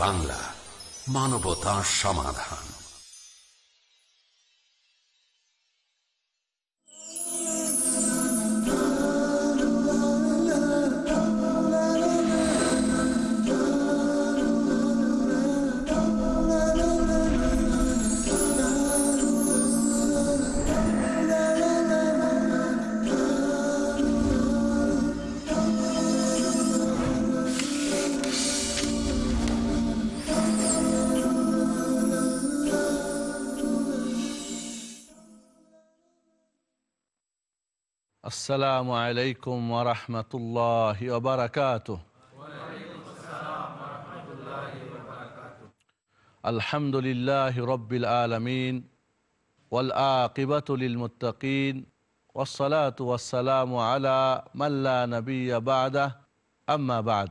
বাংলা মানবতা সমাধান السلام عليكم ورحمة الله وبركاته وعليكم السلام ورحمة الله وبركاته الحمد لله رب العالمين والآقبة للمتقين والصلاة والسلام على من لا نبي بعده أما بعد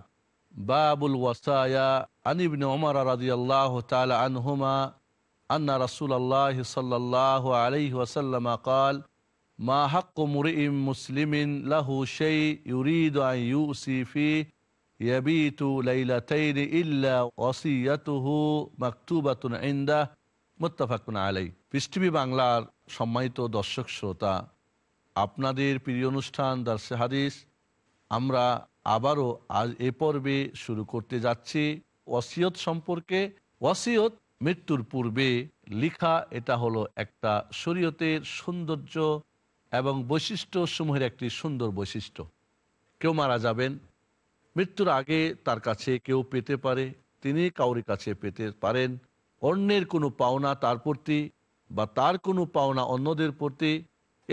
باب الوصايا عن ابن عمر رضي الله تعالى عنهما أن رسول الله صلى الله عليه وسلم قال মা হাক্কু মুরিম মুসলিমিন লাহু সেই ইউরিদ আই ইউসিফি ইয়াবিতু লাইলাতাইন ইল্লা ওয়াসিয়াতুহু মাকতুবাতুন ইনদা মুত্তাফাকুন আলাই পৃষ্টিভি বাংলার সম্মানিত দর্শক শ্রোতা আপনাদের প্রিয় অনুষ্ঠান দার্সে হাদিস আমরা আবারও আজ এ পর্বে শুরু করতে যাচ্ছি ওয়াসিয়ত সম্পর্কে ওয়াসিয়ত মৃত্যুর পূর্বে লিখা এটা হলো একটা শরীয়তের সৌন্দর্য এবং বৈশিষ্ট্য সমূহের একটি সুন্দর বৈশিষ্ট্য কেউ মারা যাবেন মৃত্যুর আগে তার কাছে কেউ পেতে পারে তিনি কাউরি কাছে পেতে পারেন অন্যের কোনো পাওনা তার প্রতি বা তার কোনো পাওনা অন্যদের প্রতি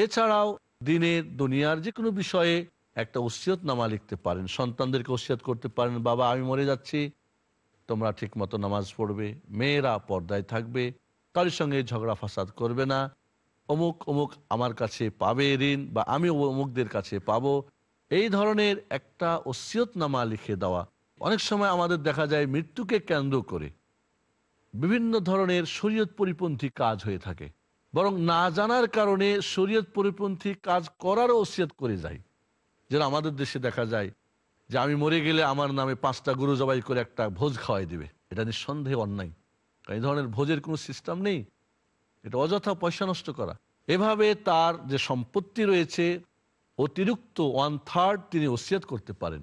এছাড়াও দিনের দুনিয়ার যে কোনো বিষয়ে একটা ওসিয়ত নামা লিখতে পারেন সন্তানদেরকে ওসিয়ত করতে পারেন বাবা আমি মরে যাচ্ছি তোমরা ঠিকমতো নামাজ পড়বে মেয়েরা পর্দায় থাকবে কারোর সঙ্গে ঝগড়া ফাসাদ করবে না অমুক অমুক আমার কাছে পাবে ঋণ বা আমি অমুকদের কাছে পাব এই ধরনের একটা ওসিয়তনামা লিখে দেওয়া অনেক সময় আমাদের দেখা যায় মৃত্যুকে কেন্দ্র করে বিভিন্ন ধরনের শরীয়ত পরিপন্থী কাজ হয়ে থাকে বরং না জানার কারণে শরীয়ত পরিপন্থী কাজ করারও ওসিয়ত করে যায় যেন আমাদের দেশে দেখা যায় যে আমি মরে গেলে আমার নামে পাঁচটা গুরু জবাই করে একটা ভোজ খাওয়াই দেবে এটা নিঃসন্দেহে অন্যায় এই ধরনের ভোজের কোনো সিস্টেম নেই এটা অযথা পয়সা নষ্ট করা এভাবে তার যে সম্পত্তি রয়েছে অতিরিক্ত ওয়ান থার্ড তিনি ওসিয়াত করতে পারেন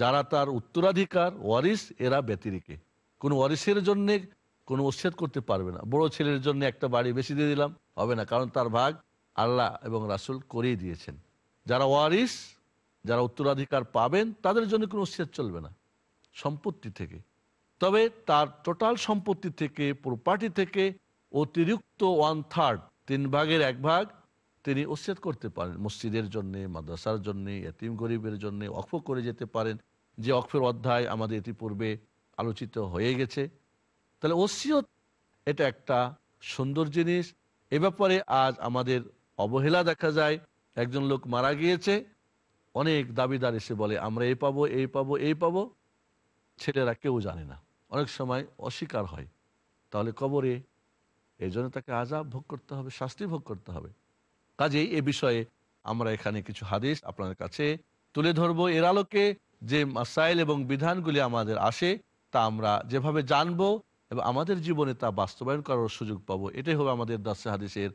যারা তার উত্তরাধিকার ওয়ারিস এরা ব্যতিরিকে কোনো ওয়ারিসের জন্য কোনো ওসিয়াত করতে পারবে না বড় ছেলের জন্য একটা বাড়ি বেশি দিয়ে দিলাম হবে না কারণ তার ভাগ আল্লাহ এবং রাসুল করেই দিয়েছেন যারা ওয়ারিস যারা উত্তরাধিকার পাবেন তাদের জন্য কোনো ওসিয়াত চলবে না সম্পত্তি থেকে তবে তার টোটাল সম্পত্তি থেকে প্রপার্টি থেকে অতিরিক্ত ওয়ান থার্ড তিন ভাগের এক ভাগ তিনি উচ্ছেদ করতে পারেন মসজিদের জন্য মাদ্রাসার জন্য এতিম গরিবের জন্য অক্ষ করে যেতে পারেন যে অক্ষের অধ্যায় আমাদের ইতিপূর্বে আলোচিত হয়ে গেছে তাহলে ওসিয়ত এটা একটা সুন্দর জিনিস এ ব্যাপারে আজ আমাদের অবহেলা দেখা যায় একজন লোক মারা গিয়েছে অনেক দাবিদার এসে বলে আমরা এই পাবো এই পাবো এই পাবো ছেলেরা কেউ জানে না অনেক সময় অস্বীকার হয় তাহলে কবরে এই জন্য তাকে আজাব ভোগ করতে হবে শাস্তি ভোগ করতে হবে কাজেই এ বিষয়ে আমরা এখানে কিছু হাদিস আপনার কাছে তুলে ধরব এর আলোকে যে মাসাইল এবং বিধানগুলি আমাদের আসে তা আমরা যেভাবে জানব এবং আমাদের জীবনে তা বাস্তবায়ন করার সুযোগ পাব এটাই হবে আমাদের দাসে হাদিসের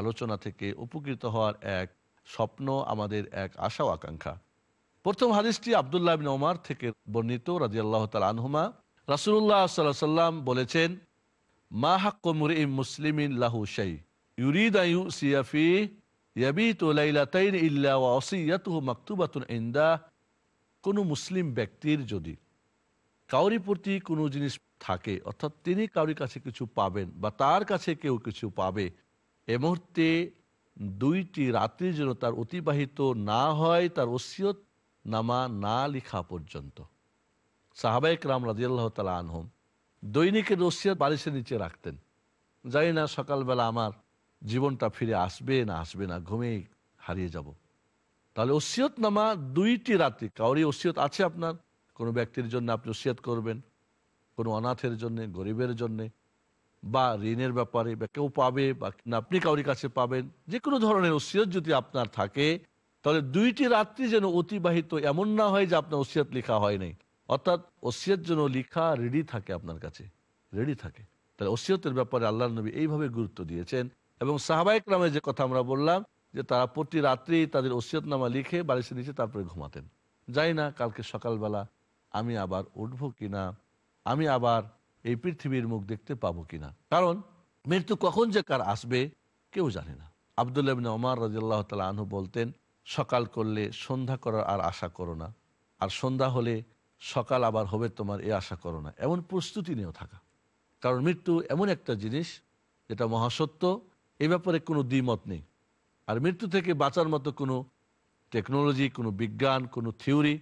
আলোচনা থেকে উপকৃত হওয়ার এক স্বপ্ন আমাদের এক আশা ও আকাঙ্ক্ষা প্রথম হাদিসটি আবদুল্লাহ ওমার থেকে বর্ণিত রাজি আল্লাহ তাল আনহুমা রাসুল্লাহ সাল্লাহ সাল্লাম বলেছেন মা মুসলিম ব্যক্তির যদি কাউরি প্রতি কোনো জিনিস থাকে অর্থাৎ তিনি কাউরি কাছে কিছু পাবেন বা তার কাছে কেউ কিছু পাবে এ মুহূর্তে দুইটি রাত্রির জন্য তার অতিবাহিত না হয় তার ওসিয়ত নামা না লিখা পর্যন্ত সাহাবাইকরাম রাম রাজিয়াল্লাহ তালা আনহম দৈনিকের ওসিয়াত বালিশের নিচে রাখতেন যাই না সকালবেলা আমার জীবনটা ফিরে আসবে না আসবে না ঘুমেই হারিয়ে যাব। তাহলে ওসিয়ত নামা দুইটি রাতে কাউরি ওসিয়ত আছে আপনার কোনো ব্যক্তির জন্য আপনি ওসিয়ত করবেন কোনো অনাথের জন্য গরিবের জন্যে বা ঋণের ব্যাপারে বা কেউ পাবে বা আপনি কাউরি কাছে পাবেন যে কোনো ধরনের ওসিয়ত যদি আপনার থাকে তাহলে দুইটি রাত্রি যেন অতিবাহিত এমন না হয় যে আপনার ওসিয়ত লেখা হয়নি অর্থাৎ ওসিয়ত জন্য লিখা রেডি থাকে আপনার কাছে রেডি থাকে তাহলে ওসিয়তের ব্যাপারে আল্লাহ নবী এইভাবে গুরুত্ব দিয়েছেন এবং সাহাবাহিক নামে যে কথা আমরা বললাম যে তারা প্রতি রাত্রি তাদের ওসিয়ত নামা লিখে বালিশের নিচে তারপরে ঘুমাতেন যাই না কালকে সকালবেলা আমি আবার উঠব কিনা আমি আবার এই পৃথিবীর মুখ দেখতে পাবো কিনা কারণ মৃত্যু কখন যে কার আসবে কেউ জানে না আবদুল্লাবিন ওমার রাজিয়াল্লাহ তালা আনহু বলতেন সকাল করলে সন্ধ্যা করার আর আশা করো না আর সন্ধ্যা হলে সকাল আবার হবে তোমার এ আশা করো না এমন প্রস্তুতি নিয়েও থাকা কারণ মৃত্যু এমন একটা জিনিস যেটা মহাসত্য এ ব্যাপারে কোনো দ্বিমত নেই আর মৃত্যু থেকে বাঁচার মতো কোনো টেকনোলজি কোনো বিজ্ঞান কোনো থিওরি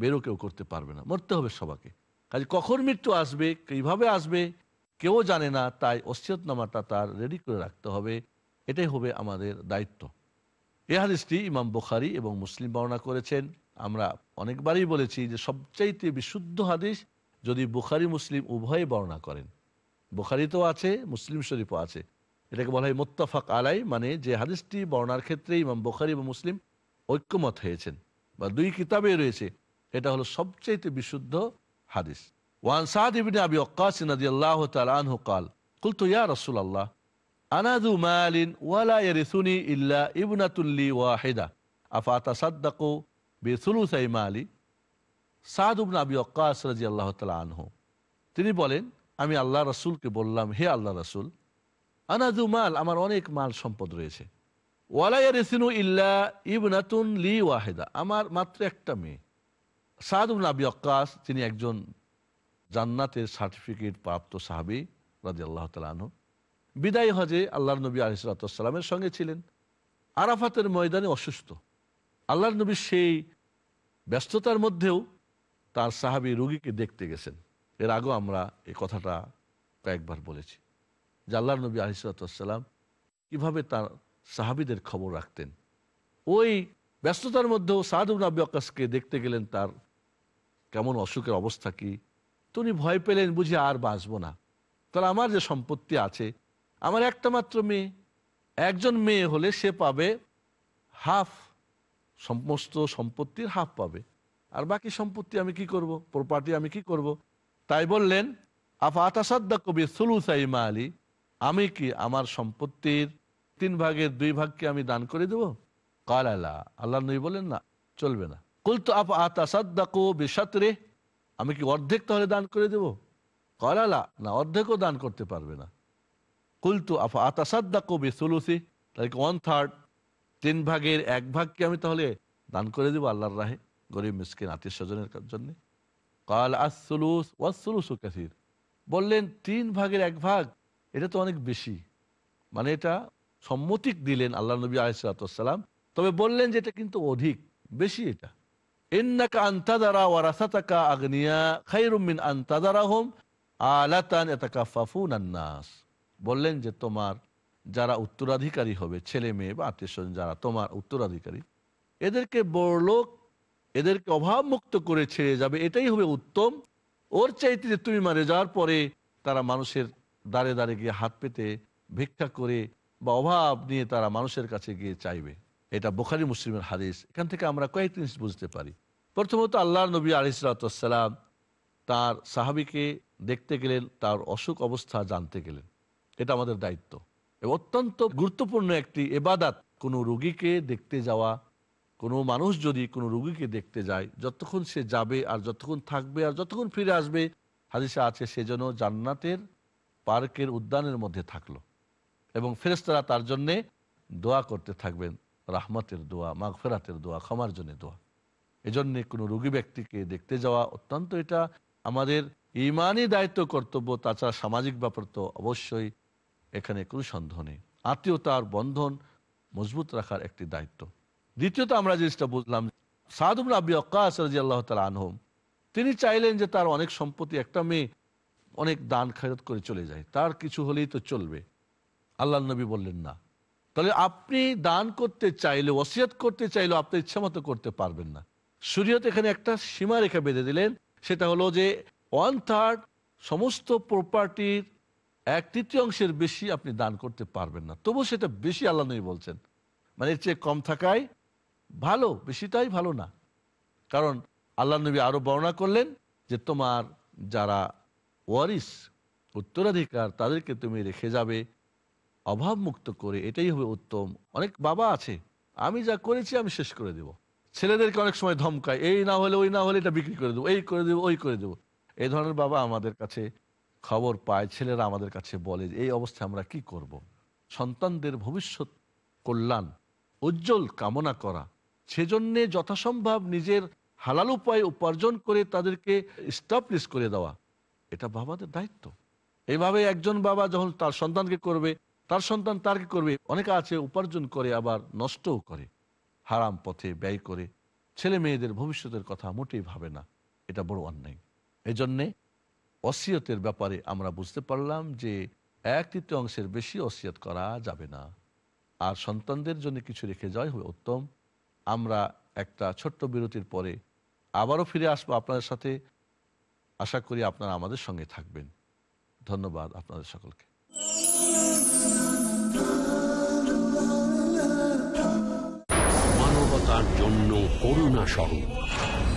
বেরো কেউ করতে পারবে না মরতে হবে সবাকে কাজে কখন মৃত্যু আসবে কীভাবে আসবে কেউ জানে না তাই নামাটা তার রেডি করে রাখতে হবে এটাই হবে আমাদের দায়িত্ব এ হাদিসটি ইমাম বোখারি এবং মুসলিম বর্ণনা করেছেন আমরা অনেকবারই বলেছি যে সবচাইতে বিশুদ্ধ হাদিস যদি বুখারি মুসলিম উভয়ে বর্ণনা করেন তো আছে মুসলিম শরীফও আছে এটাকে বলা হয় মোত্তাফাক আলাই মানে যে হাদিসটি বর্ণার ক্ষেত্রে ইমাম বুখারি বা মুসলিম ঐক্যমত হয়েছেন বা দুই কিতাবে রয়েছে এটা হলো সবচাইতে বিশুদ্ধ হাদিস ওয়ান সাদ ইবিনে আবি অক্কাস নাদি আল্লাহ قال قلت يا رسول রসুল আল্লাহ আনাদু مال ওয়ালা يرثني ইল্লা ইবনাতুল্লি لي আফা তাসাদ্দাকু আনহু তিনি বলেন আমি আল্লাহ রসুলকে বললাম হে আল্লাহ রসুল আনাজুমাল মাল আমার অনেক মাল সম্পদ রয়েছে লি ওয়াহেদা আমার মাত্র একটা মেয়ে সাদুবন আবি অক্কাস তিনি একজন জান্নাতের সার্টিফিকেট প্রাপ্ত সাহাবি রাজি আল্লাহ তালা বিদায় হজে আল্লাহ নবী আলিসালামের সঙ্গে ছিলেন আরাফাতের ময়দানে অসুস্থ আল্লাহ নবী সেই ব্যস্ততার মধ্যেও তার সাহাবি রুগীকে দেখতে গেছেন এর আগেও আমরা এই কথাটা কয়েকবার বলেছি যে আল্লাহ নবী আলিসাল্লাম কিভাবে তার সাহাবিদের খবর রাখতেন ওই ব্যস্ততার মধ্যেও সাহাদুল নাবি আকাশকে দেখতে গেলেন তার কেমন অসুখের অবস্থা কি তুনি ভয় পেলেন বুঝি আর বাঁচব না তাহলে আমার যে সম্পত্তি আছে আমার একটা মাত্র মেয়ে একজন মেয়ে হলে সে পাবে হাফ সমস্ত সম্পত্তির হাফ পাবে আর বাকি সম্পত্তি আমি কি করব প্রপার্টি আমি কি করব। তাই বললেন আফা আতাসাদ্দা কবি সুলুসাই মা আলী আমি কি আমার সম্পত্তির তিন ভাগের দুই ভাগকে আমি দান করে দেব কালালা আল্লাহ নই বলেন না চলবে না কুলতো আপ আতাসাদ্দাকো বেসাত রে আমি কি অর্ধেক তাহলে দান করে দেব কালালা না অর্ধেকও দান করতে পারবে না কুলতু আফা আতাসাদ্দাকো বেসুলুসি তাহলে ওয়ান থার্ড তিন ভাগের এক ভাগকে আমি তাহলে দান করে দেবো আল্লাহর রাহে গরিব মিসকিন আত্মীয় স্বজনের জন্যে কাল আসুলুস ওয়াসুলুস কাসির বললেন তিন ভাগের এক ভাগ এটা তো অনেক বেশি মানে এটা সম্মতিক দিলেন আল্লাহ নবী আলাইসালাম তবে বললেন যে এটা কিন্তু অধিক বেশি এটা আন্তাদারা আগ্নিয়া আন্তাদারা হোম আলাতান ফাফুন বললেন যে তোমার যারা উত্তরাধিকারী হবে ছেলে মেয়ে বা আত্মীয় স্বজন যারা তোমার উত্তরাধিকারী এদেরকে বড়লোক এদেরকে অভাব মুক্ত করে ছেড়ে যাবে এটাই হবে উত্তম ওর চাইতে যে তুমি মারে যাওয়ার পরে তারা মানুষের দাঁড়ে দাঁড়িয়ে গিয়ে হাত পেতে ভিক্ষা করে বা অভাব নিয়ে তারা মানুষের কাছে গিয়ে চাইবে এটা বোখারি মুসলিমের হাদিস এখান থেকে আমরা কয়েক জিনিস বুঝতে পারি প্রথমত আল্লাহ নবী আলিসালাম তার সাহাবিকে দেখতে গেলেন তার অসুখ অবস্থা জানতে গেলেন এটা আমাদের দায়িত্ব অত্যন্ত গুরুত্বপূর্ণ একটি এবাদাত কোনো রুগীকে দেখতে যাওয়া কোনো মানুষ যদি কোনো রুগীকে দেখতে যায় যতক্ষণ সে যাবে আর যতক্ষণ থাকবে আর যতক্ষণ ফিরে আসবে হাদিসা আছে সেজন্য জান্নাতের পার্কের উদ্যানের মধ্যে থাকলো এবং ফেরেস্তারা তার জন্যে দোয়া করতে থাকবেন রাহমতের দোয়া মাগফেরাতের দোয়া ক্ষমার জন্য দোয়া এজন্যে কোনো রুগী ব্যক্তিকে দেখতে যাওয়া অত্যন্ত এটা আমাদের ইমানই দায়িত্ব কর্তব্য তাছাড়া সামাজিক ব্যাপার তো অবশ্যই এখানে কোনো সন্দেহ নেই আত্মীয়তার বন্ধন মজবুত রাখার একটি দায়িত্ব দ্বিতীয়ত আমরা জিনিসটা বুঝলাম সাদুল আবি অক্কাস আল্লাহ তাল আনহম তিনি চাইলেন যে তার অনেক সম্পত্তি একটা মেয়ে অনেক দান খেরত করে চলে যায় তার কিছু হলেই তো চলবে আল্লাহ নবী বললেন না তাহলে আপনি দান করতে চাইলে ওসিয়ত করতে চাইলে আপনি ইচ্ছা মতো করতে পারবেন না সুরিয়ত এখানে একটা সীমারেখা বেঁধে দিলেন সেটা হলো যে ওয়ান থার্ড সমস্ত প্রপার্টির এক তৃতীয়াংশের বেশি আপনি দান করতে পারবেন না তবু সেটা বেশি আল্লাহ নই বলছেন মানে এর চেয়ে কম থাকায় ভালো বেশিটাই ভালো না কারণ আল্লাহ নবী আরও বর্ণনা করলেন যে তোমার যারা ওয়ারিস উত্তরাধিকার তাদেরকে তুমি রেখে যাবে অভাবমুক্ত করে এটাই হবে উত্তম অনেক বাবা আছে আমি যা করেছি আমি শেষ করে দেব ছেলেদেরকে অনেক সময় ধমকায় এই না হলে ওই না হলে এটা বিক্রি করে দেবো এই করে দেবো ওই করে দেবো এই ধরনের বাবা আমাদের কাছে খবর পায় ছেলেরা আমাদের কাছে বলে যে এই অবস্থায় আমরা কি করব। সন্তানদের ভবিষ্যৎ কল্যাণ উজ্জ্বল কামনা করা সেজন্যে যথাসম্ভব নিজের হালাল উপায় উপার্জন করে তাদেরকে স্টাবলিশ করে দেওয়া এটা বাবাদের দায়িত্ব এইভাবে একজন বাবা যখন তার সন্তানকে করবে তার সন্তান তার কি করবে অনেকে আছে উপার্জন করে আবার নষ্টও করে হারাম পথে ব্যয় করে ছেলে মেয়েদের ভবিষ্যতের কথা মোটেই ভাবে না এটা বড় অন্যায় এজন্যে অসিয়তের ব্যাপারে আমরা বুঝতে পারলাম যে এক তৃতীয় অংশের বেশি অসিয়ত করা যাবে না আর সন্তানদের জন্য কিছু রেখে যাওয়াই হবে উত্তম আমরা একটা ছোট্ট বিরতির পরে আবারও ফিরে আসবো আপনাদের সাথে আশা করি আপনারা আমাদের সঙ্গে থাকবেন ধন্যবাদ আপনাদের সকলকে মানবতার জন্য করুণা সহ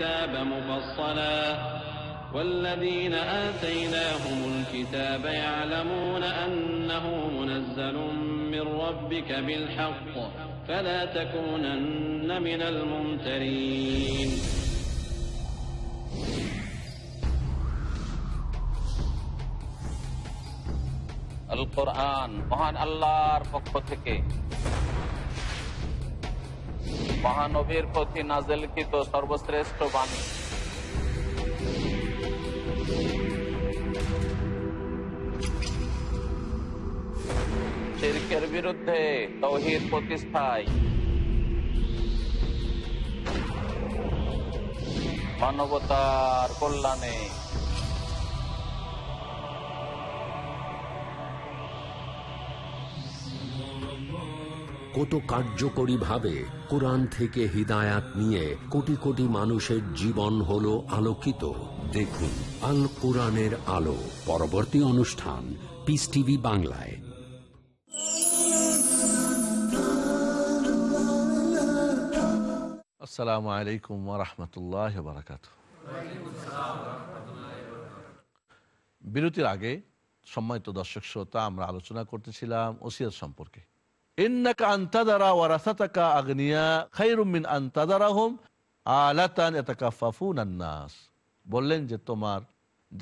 الكتاب مفصلا والذين آتيناهم الكتاب يعلمون أنه منزل من ربك بالحق فلا تكونن من الممترين القرآن مهان الله পক্ষ থেকে মহানবীর প্রতি নাজেলকৃত সর্বশ্রেষ্ঠ বাণী মানবতার কল্যাণে কত কার্যকরীভাবে কোরআন থেকে হৃদায়াত নিয়ে কোটি কোটি মানুষের জীবন হল আলোকিত দেখুন আল কোরআনের আলো পরবর্তী অনুষ্ঠান পিস টিভি বাংলায় আসসালামু আলাইকুম রহমতুল্লাহ বারাকাত বিরতির আগে সম্মানিত দর্শক শ্রোতা আমরা আলোচনা করতেছিলাম ওসিয়ার সম্পর্কে আন্তাদারা বললেন যে তোমার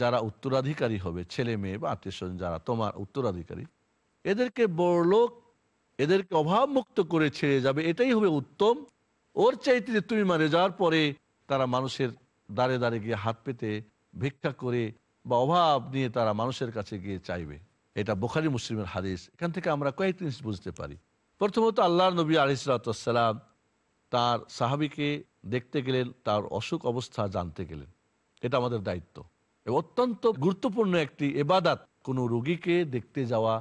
যারা উত্তরাধিকারী হবে ছেলে মেয়ে বা আত্মীয় যারা তোমার উত্তরাধিকারী এদেরকে বড়লোক এদেরকে অভাব মুক্ত করে ছেড়ে যাবে এটাই হবে উত্তম ওর চাইতে যে তুমি মারে যাওয়ার পরে তারা মানুষের দাঁড়ে দাঁড়ে গিয়ে হাত পেতে ভিক্ষা করে বা অভাব নিয়ে তারা মানুষের কাছে গিয়ে চাইবে এটা বোখারি মুসলিমের হাদিস এখান থেকে আমরা কয়েকটি জিনিস বুঝতে পারি প্রথমত আল্লাহ নবী আলিসালাতাম তার সাহাবিকে দেখতে গেলেন তার অসুখ অবস্থা জানতে গেলেন এটা আমাদের দায়িত্ব অত্যন্ত গুরুত্বপূর্ণ একটি এবাদাত কোনো রুগীকে দেখতে যাওয়া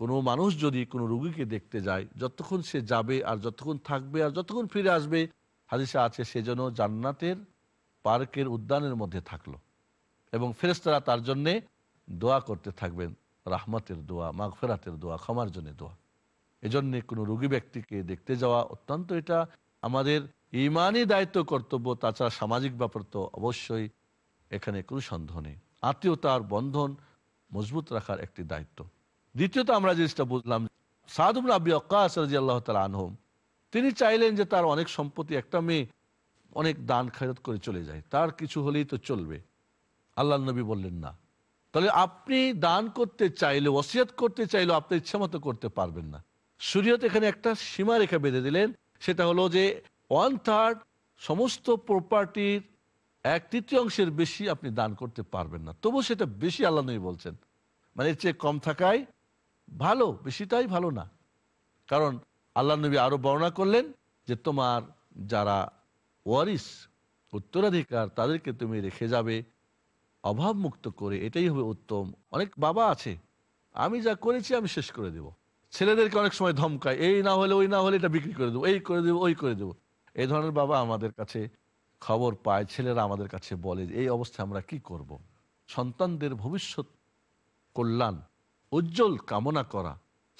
কোনো মানুষ যদি কোনো রুগীকে দেখতে যায় যতক্ষণ সে যাবে আর যতক্ষণ থাকবে আর যতক্ষণ ফিরে আসবে হাদিসে আছে সে যেন জান্নাতের পার্কের উদ্যানের মধ্যে থাকলো এবং ফেরেস্তারা তার জন্যে দোয়া করতে থাকবেন রাহমতের দোয়া মাগফেরাতের দোয়া ক্ষমার জন্য দোয়া এজন্য কোনো রুগী ব্যক্তিকে দেখতে যাওয়া অত্যন্ত এটা আমাদের ইমানই দায়িত্ব কর্তব্য তাছাড়া সামাজিক ব্যাপার তো অবশ্যই এখানে কোনো সন্দেহ নেই আত্মীয়তার বন্ধন মজবুত রাখার একটি দায়িত্ব দ্বিতীয়ত আমরা জিনিসটা বুঝলাম সাধু আব্বি অক্কাশ রাজি আল্লাহ তালা আনহম তিনি চাইলেন যে তার অনেক সম্পত্তি একটা মেয়ে অনেক দান খায়রত করে চলে যায় তার কিছু হলেই তো চলবে আল্লাহ নবী বললেন না তাহলে আপনি দান করতে চাইলে ওসিয়াত করতে চাইলে আপনি ইচ্ছা মতো করতে পারবেন না সুরিয়ত এখানে একটা সীমা রেখা বেঁধে দিলেন সেটা হলো যে ওয়ান থার্ড সমস্ত প্রপার্টির এক তৃতীয়াংশের বেশি আপনি দান করতে পারবেন না তবু সেটা বেশি আল্লাহ নই বলছেন মানে এর চেয়ে কম থাকায় ভালো বেশিটাই ভালো না কারণ আল্লাহ নবী আরও বর্ণনা করলেন যে তোমার যারা ওয়ারিস উত্তরাধিকার তাদেরকে তুমি রেখে যাবে অভাবমুক্ত করে এটাই হবে উত্তম অনেক বাবা আছে আমি যা করেছি আমি শেষ করে দেব ছেলেদেরকে অনেক সময় ধমকায় এই না হলে ওই না হলে এটা বিক্রি করে দেবো এই করে দেবো ওই করে দেবো এই ধরনের বাবা আমাদের কাছে খবর পায় ছেলেরা আমাদের কাছে বলে এই অবস্থায় আমরা কি করব। সন্তানদের ভবিষ্যৎ কল্যাণ উজ্জ্বল কামনা করা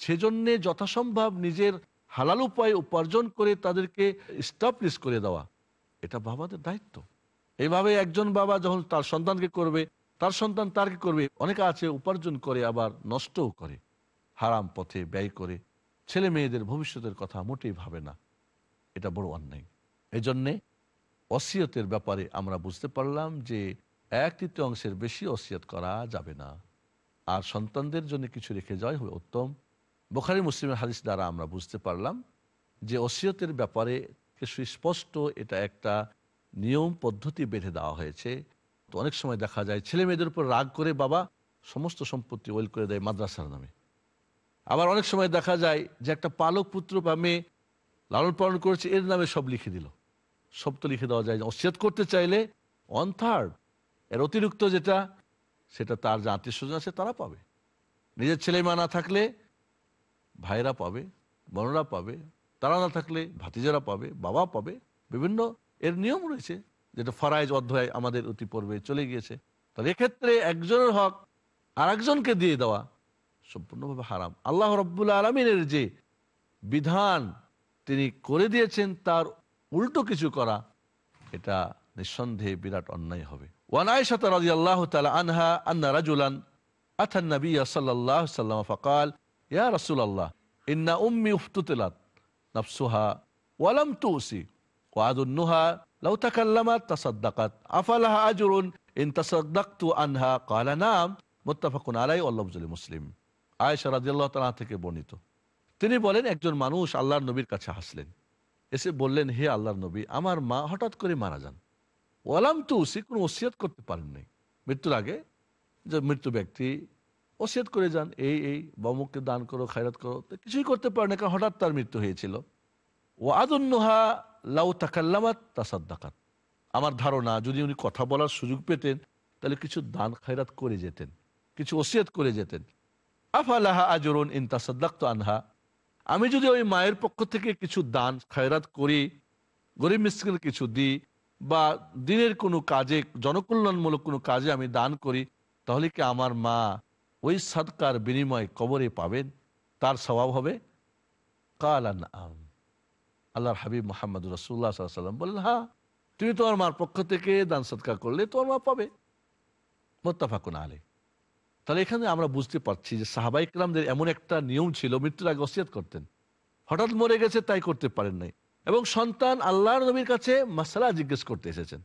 সেজন্যে যথাসম্ভব নিজের হালাল উপায় উপার্জন করে তাদেরকে স্টাবলিশ করে দেওয়া এটা বাবাদের দায়িত্ব এভাবে একজন বাবা যখন তার সন্তানকে করবে তার সন্তান তার কি করবে অনেকে আছে উপার্জন করে আবার নষ্টও করে হারাম পথে ব্যয় করে ছেলে মেয়েদের ভবিষ্যতের কথা মোটেই ভাবে না এটা বড় অন্যায় এই জন্যে অসিয়তের ব্যাপারে আমরা বুঝতে পারলাম যে এক তৃতীয় অংশের বেশি অসিয়ত করা যাবে না আর সন্তানদের জন্য কিছু রেখে যাওয়াই হবে উত্তম বোখারি মুসলিমের হাদিস দ্বারা আমরা বুঝতে পারলাম যে অসিয়তের ব্যাপারে কিছু স্পষ্ট এটা একটা নিয়ম পদ্ধতি বেঁধে দেওয়া হয়েছে তো অনেক সময় দেখা যায় ছেলে মেয়েদের উপর রাগ করে বাবা সমস্ত সম্পত্তি ওয়েল করে দেয় মাদ্রাসার নামে আবার অনেক সময় দেখা যায় যে একটা পালক পুত্র বা মেয়ে লালন পালন করেছে এর নামে সব লিখে দিল সব তো লিখে দেওয়া যায় অচ্ছেদ করতে চাইলে অন থার্ড এর অতিরিক্ত যেটা সেটা তার যে আত্মীয় স্বজন আছে তারা পাবে নিজের ছেলে মা না থাকলে ভাইরা পাবে বোনরা পাবে তারা না থাকলে ভাতিজারা পাবে বাবা পাবে বিভিন্ন এর নিয়ম রয়েছে যেটা ফরাইজ অধ্যায় আমাদের অতি পর্বে চলে গিয়েছে তাহলে এক্ষেত্রে একজনের হক আর একজনকে দিয়ে দেওয়া সম্পূর্ণভাবে হারাম আল্লাহ রব্বুল্লা আলমিনের যে বিধান তিনি করে দিয়েছেন তার উল্টো কিছু করা এটা নিঃসন্দেহে বিরাট অন্যায় হবে ওয়ানায়শাত আল্লাহ তালা আনহা আন্না সাল্লাহ ইয়া আল্লাহ ইন্না উম্মি ওয়ালাম আফালাহা ইন আনহা নাম আলাই মুসলিম থেকে বর্ণিত তিনি বলেন একজন মানুষ আল্লাহর নবীর কাছে হাসলেন এসে বললেন হে আল্লাহর নবী আমার মা হঠাৎ করে মারা যান ওয়ালাম তু সে কোনো ওসিয়াত করতে পারেননি মৃত্যুর আগে যে মৃত্যু ব্যক্তি ওসিয়াত করে যান এই এই বমুককে দান করো খায়রাত করো কিছুই করতে পারেনি কারণ হঠাৎ তার মৃত্যু হয়েছিল ও লাউ তাকাল্লামাত তাসাদ্দাকাত আমার ধারণা যদি উনি কথা বলার সুযোগ পেতেন তাহলে কিছু দান খায়রাত করে যেতেন কিছু ওসিয়ত করে যেতেন আফালাহা আজরুন ইন তাসাদ্দাক্ত আনহা আমি যদি ওই মায়ের পক্ষ থেকে কিছু দান খায়রাত করি গরিব মিসকিন কিছু দিই বা দিনের কোনো কাজে জনকল্যাণমূলক কোনো কাজে আমি দান করি তাহলে কি আমার মা ওই সৎকার বিনিময় কবরে পাবেন তার স্বভাব হবে কালান আম আল্লাহর হাবিব মোহাম্মদ রসুল্লাহ সাল্লাম বললেন হা তুমি তোমার মার পক্ষ থেকে দান সৎকার করলে তোমার মা পাবে মোত্তাফাকুন আলে তাহলে এখানে আমরা বুঝতে পারছি যে সাহাবাই ইকরামদের এমন একটা নিয়ম ছিল মৃত্যুর আগে অসিয়াত করতেন হঠাৎ মরে গেছে তাই করতে পারেন নাই এবং সন্তান আল্লাহর নবীর কাছে মাসালা জিজ্ঞেস করতে এসেছেন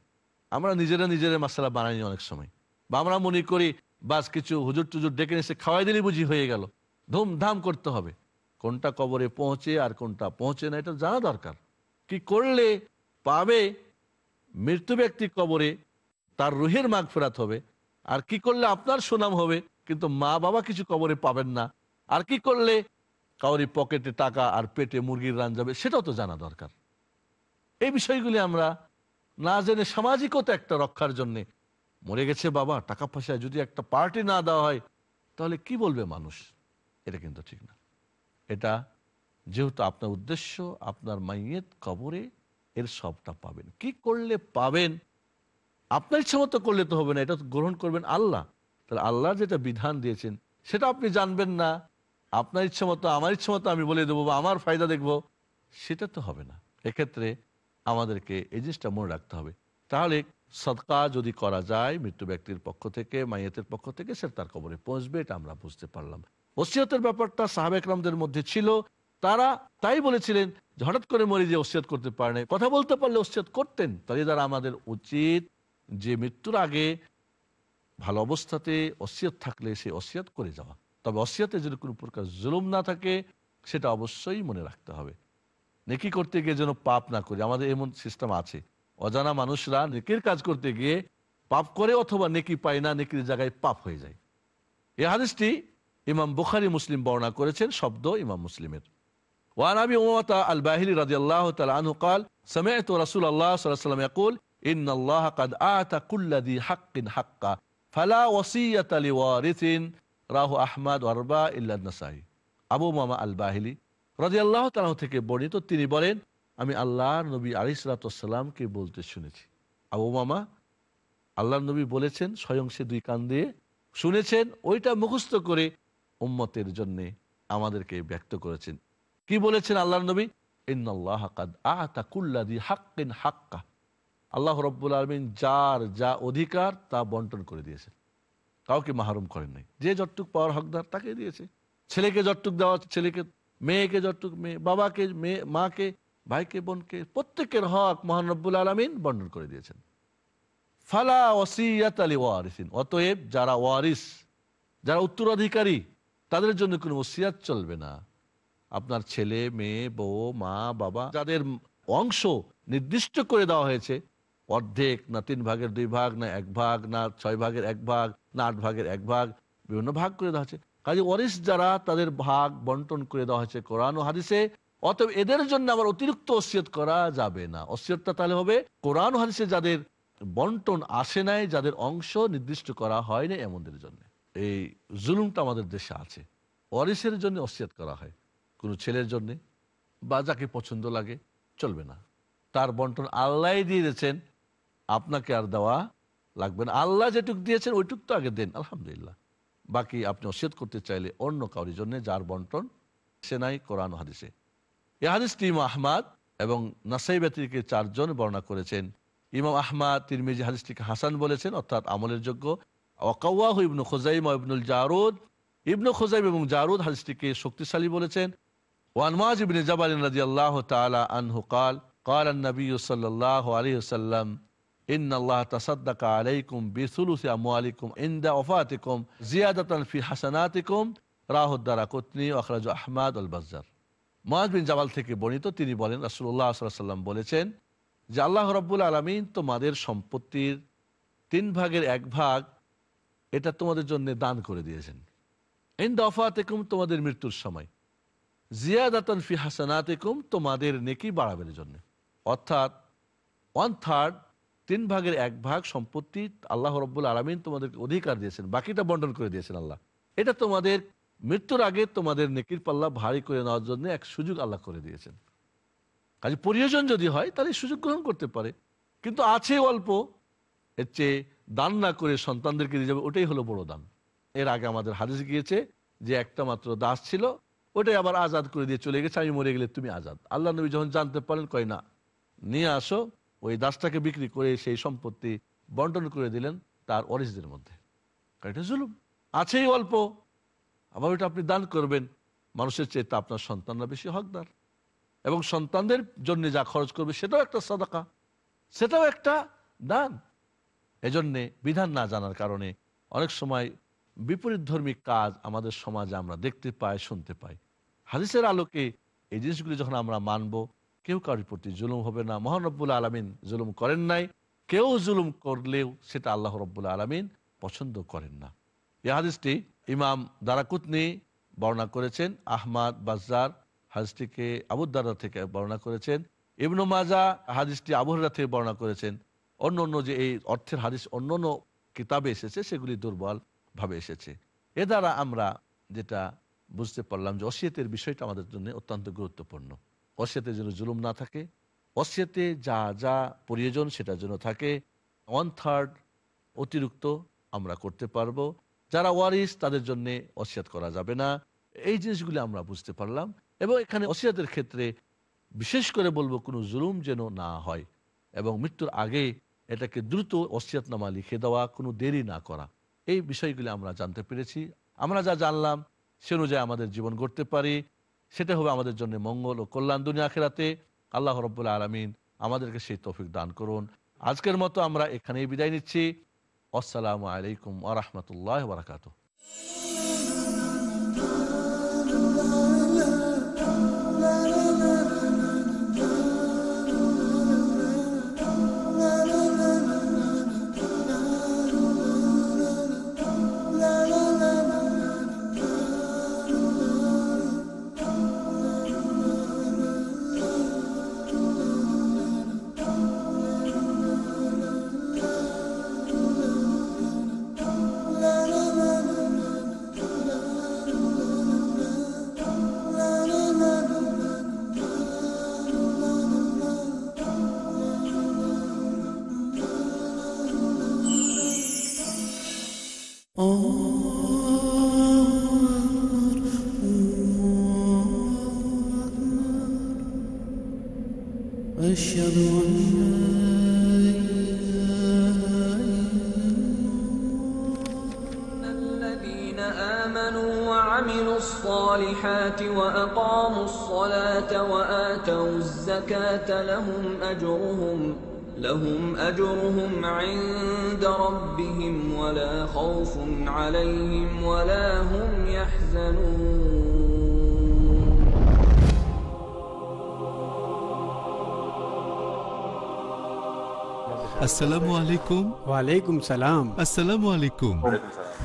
আমরা নিজেরা নিজেরা মাসালা বানাইনি অনেক সময় বা আমরা মনে করি বাস কিছু হুজুর টুজুর ডেকে এসে খাওয়াই দিলে বুঝি হয়ে গেল ধুমধাম করতে হবে কোনটা কবরে পৌঁছে আর কোনটা পৌঁছে না এটা জানা দরকার কি করলে পাবে মৃত্যু ব্যক্তি কবরে তার রুহের মাগ ফেরাত হবে আর কি করলে আপনার সুনাম হবে কিন্তু মা বাবা কিছু কবরে পাবেন না আর কি করলে কাউরি পকেটে টাকা আর পেটে মুরগির রান যাবে সেটাও তো জানা দরকার এই বিষয়গুলি আমরা না জেনে সামাজিকতা একটা রক্ষার জন্যে মরে গেছে বাবা টাকা পয়সা যদি একটা পার্টি না দেওয়া হয় তাহলে কি বলবে মানুষ এটা কিন্তু ঠিক না এটা যেহেতু আপনার উদ্দেশ্য আপনার মাইয়ের কবরে এর সবটা পাবেন কি করলে পাবেন আপনার ইচ্ছা মতো করলে তো হবে না এটা গ্রহণ করবেন আল্লাহ তাহলে আল্লাহ যেটা বিধান দিয়েছেন সেটা আপনি জানবেন না আপনার ইচ্ছে মতো আমার ইচ্ছে মতো আমি বলে দেবো বা আমার ফায়দা দেখব সেটা তো হবে না এক্ষেত্রে আমাদেরকে এই জিনিসটা মনে রাখতে হবে তাহলে সৎকা যদি করা যায় মৃত্যু ব্যক্তির পক্ষ থেকে মাইয়াতের পক্ষ থেকে সে তার কবরে পৌঁছবে এটা আমরা বুঝতে পারলাম ওসিয়তের ব্যাপারটা সাহাবেকরামদের মধ্যে ছিল তারা তাই বলেছিলেন হঠাৎ করে মরে যে ওসিয়ত করতে পারে কথা বলতে পারলে ওসিয়ত করতেন তাই দ্বারা আমাদের উচিত যে মৃত্যুর আগে ভালো অবস্থাতে অসিয়ত থাকলে সে অসিয়ত করে যাওয়া তবে অসিয়াতে যদি কোনো প্রকার জুলুম না থাকে সেটা অবশ্যই মনে রাখতে হবে নেকি করতে গিয়ে যেন পাপ না করি আমাদের এমন সিস্টেম আছে অজানা মানুষরা নেকির কাজ করতে গিয়ে পাপ করে অথবা নেকি পায় না নেকির জায়গায় পাপ হয়ে যায় এ হাদিসটি ইমাম বুখারি মুসলিম বর্ণনা করেছেন শব্দ ইমাম মুসলিমের ওয়ানাবি উমতা আল বাহিলি রাজি আল্লাহ আনু কাল সামে তো রাসুল আল্লাহাম একুল তিনি বলেন আমি আল্লাহ নবী আলিসালামকে বলতে শুনেছি আবু মামা আল্লাহ নবী বলেছেন স্বয়ং সে দুই কান দিয়ে শুনেছেন ওইটা মুখস্থ করে উম্মতের জন্য আমাদেরকে ব্যক্ত করেছেন কি বলেছেন আল্লাহ নবী হাক্কা আল্লাহ রব্বুল আলমিন যার যা অধিকার তা বন্টন করে দিয়েছেন কাউকে মাহরুম করেন নাই যে যতটুক পাওয়ার হকদার তাকে দিয়েছে ছেলেকে যতটুক দেওয়া ছেলেকে মেয়েকে যতটুক মেয়ে বাবাকে মেয়ে মাকে ভাইকে বোনকে প্রত্যেকের হক মহান রব্বুল আলমিন বন্টন করে দিয়েছেন ফালা ওসিয়াত আলী ওয়ারিসিন অতএব যারা ওয়ারিস যারা উত্তরাধিকারী তাদের জন্য কোন ওসিয়াত চলবে না আপনার ছেলে মেয়ে বউ মা বাবা যাদের অংশ নির্দিষ্ট করে দেওয়া হয়েছে অর্ধেক না তিন ভাগের দুই ভাগ না এক ভাগ না ছয় ভাগের এক ভাগ না আট ভাগের এক ভাগ বিভিন্ন ভাগ করে দেওয়া হয়েছে কাজে ওয়ারিস যারা তাদের ভাগ বন্টন করে দেওয়া হয়েছে কোরআন ও হাদিসে অতএব এদের জন্য আবার অতিরিক্ত অসিয়ত করা যাবে না অসিয়তটা তাহলে হবে কোরআন হাদিসে যাদের বন্টন আসে নাই যাদের অংশ নির্দিষ্ট করা হয়নি এমনদের জন্য এই জুলুমটা আমাদের দেশে আছে অরিসের জন্য অসিয়াত করা হয় কোনো ছেলের জন্য বা যাকে পছন্দ লাগে চলবে না তার বন্টন আল্লাহ দিয়ে দিয়েছেন আপনাকে আর দেওয়া লাগবে না আল্লাহ যেটুক দিয়েছেন ওইটুক তো আগে দেন আলহামদুলিল্লাহ বাকি আপনি অসিয়ত করতে চাইলে অন্য কাউরি জন্য যার বন্টন সে নাই কোরআন হাদিসে এ তিম আহমাদ এবং নাসাই ব্যতিকে চারজন বর্ণনা করেছেন ইমাম আহমাদ তিরমিজি হাদিসটিকে হাসান বলেছেন অর্থাৎ আমলের যোগ্য ওকাউয়াহ ইবনু খোজাইম ইবনুল জারুদ ইবনু খোজাইম এবং জারুদ হাদিসটিকে শক্তিশালী বলেছেন ওয়ানমাজ ইবনে নদী রাজি আল্লাহ তালা আনহু কাল قال النبي صلى الله عليه وسلم إن الله تصدق عليكم بثلث أموالكم عند وفاتكم زيادة في حسناتكم আহমাদ আল বাজার মহাজ থেকে বর্ণিত তিনি বলেন রাসুল্লাহ সাল্লাম বলেছেন যে আল্লাহ রব্বুল আলমিন তোমাদের সম্পত্তির তিন ভাগের এক ভাগ এটা তোমাদের জন্য দান করে দিয়েছেন দফা তেকুম তোমাদের মৃত্যুর সময় জিয়াদাতন ফি হাসানাতেকুম তোমাদের নেকি বাড়াবের জন্য অর্থাৎ ওয়ান থার্ড তিন ভাগের এক ভাগ সম্পত্তি আল্লাহ রব্বুল আলমিন তোমাদেরকে অধিকার দিয়েছেন বাকিটা বন্টন করে দিয়েছেন আল্লাহ এটা তোমাদের মৃত্যুর আগে তোমাদের নেকির পাল্লা ভারী করে নেওয়ার জন্য এক সুযোগ আল্লাহ করে দিয়েছেন কাজে প্রয়োজন যদি হয় তাহলে সুযোগ গ্রহণ করতে পারে কিন্তু আছে অল্প এর চেয়ে দান না করে সন্তানদেরকে দিয়ে যাবে ওটাই হলো বড় দান এর আগে আমাদের হাদিস গিয়েছে যে একটা মাত্র দাস ছিল ওটাই আবার আজাদ করে দিয়ে চলে গেছে আমি মরে গেলে তুমি আজাদ আল্লাহ নবী যখন জানতে পারেন কয় না নিয়ে আসো ওই দাসটাকে বিক্রি করে সেই সম্পত্তি বন্টন করে দিলেন তার অরিজদের মধ্যে জুলুম আছেই অল্প আবার ওইটা আপনি দান করবেন মানুষের চেয়ে তা আপনার সন্তানরা বেশি হকদার এবং সন্তানদের জন্য যা খরচ করবে সেটাও একটা সাদাকা সেটাও একটা দান এজন্যে বিধান না জানার কারণে অনেক সময় বিপরীত ধর্মী কাজ আমাদের সমাজে আমরা দেখতে পাই শুনতে পাই হাদিসের আলোকে এই জিনিসগুলি যখন আমরা মানব কেউ কারোর প্রতি জুলুম হবে না মহানব্বুল আলমিন জুলুম করেন নাই কেউ জুলুম করলেও সেটা আল্লাহ রব্বুল আলমিন পছন্দ করেন না এই হাদিসটি ইমাম দারাকুতনি বর্ণনা করেছেন আহমাদ বাজার হাদিসটিকে আবুদ্দারা থেকে বর্ণনা করেছেন ইবনু মাজা হাদিসটি আবহরা থেকে বর্ণনা করেছেন অন্য অন্য যে এই অর্থের হাদিস অন্য অন্য কিতাবে এসেছে সেগুলি দুর্বলভাবে এসেছে এ দ্বারা আমরা যেটা বুঝতে পারলাম যে অসিয়তের বিষয়টা আমাদের জন্য অত্যন্ত গুরুত্বপূর্ণ অসিয়তের জন্য জুলুম না থাকে অসিয়তে যা যা প্রয়োজন সেটার জন্য থাকে ওয়ান থার্ড অতিরিক্ত আমরা করতে পারবো যারা ওয়ারিস তাদের জন্য অসিয়াত করা যাবে না এই জিনিসগুলি আমরা বুঝতে পারলাম এবং এখানে অসিয়াতের ক্ষেত্রে বিশেষ করে বলবো কোনো জুলুম যেন না হয় এবং মৃত্যুর আগে এটাকে দ্রুত ওসিয়াতনামা লিখে দেওয়া কোনো দেরি না করা এই বিষয়গুলি আমরা জানতে পেরেছি আমরা যা জানলাম সে অনুযায়ী আমাদের জীবন গড়তে পারি সেটা হবে আমাদের জন্য মঙ্গল ও কল্যাণ দুনিয়া খেরাতে আল্লাহ রব্বুল্লা আলমিন আমাদেরকে সেই তফিক দান করুন আজকের মতো আমরা এখানেই বিদায় নিচ্ছি আসসালামু আলাইকুম আ রহমতুল্লাহ বারাকাতু أشهد أن لا إله إلا الذين آمنوا وعملوا الصالحات وأقاموا الصلاة وآتوا الزكاة لهم أجرهم لهم أجرهم عند ربهم ولا خوف عليهم ولا هم يحزنون السلام عليكم وعليكم السلام السلام عليكم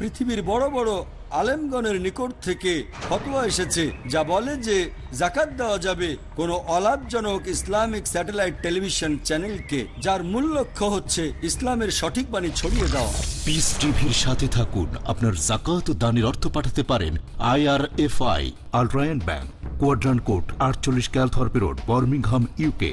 পৃথিবীর বড় বড় আলেমগণের নিকট থেকে ফতোয়া এসেছে যা বলে যে জাকাত দেওয়া যাবে কোনো অলাভজনক ইসলামিক স্যাটেলাইট টেলিভিশন চ্যানেলকে যার মূল লক্ষ্য হচ্ছে ইসলামের সঠিক বাণী ছড়িয়ে দেওয়া পিস টিভির সাথে থাকুন আপনার জাকাত দানের অর্থ পাঠাতে পারেন IRFI Al Rayan bank quadrant court আটচল্লিশ ক্যালথরপে রোড বার্মিংহাম ইউকে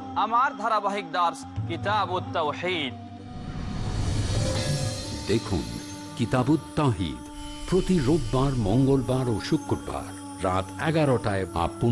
আমার ধারাবাহিক দাস কিতাবুত্তাহিদ দেখুন কিতাবুত্তাহিদ প্রতি রোববার মঙ্গলবার ও শুক্রবার রাত এগারোটায় আপন